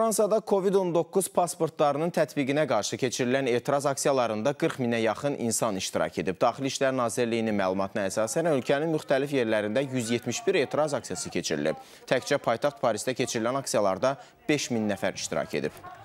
Fransada COVID-19 pasportlarının tətbiqinə qarşı keçirilən etiraz aksiyalarında 40 minə yaxın insan iştirak edib. Daxili İşlər Nazirliyinin məlumatına əsasən ölkənin müxtəlif yerlərində 171 etiraz aksiyası keçirilib. Təkcə paytaxt Parisdə keçirilən aksiyada 5 min nəfər iştirak edib.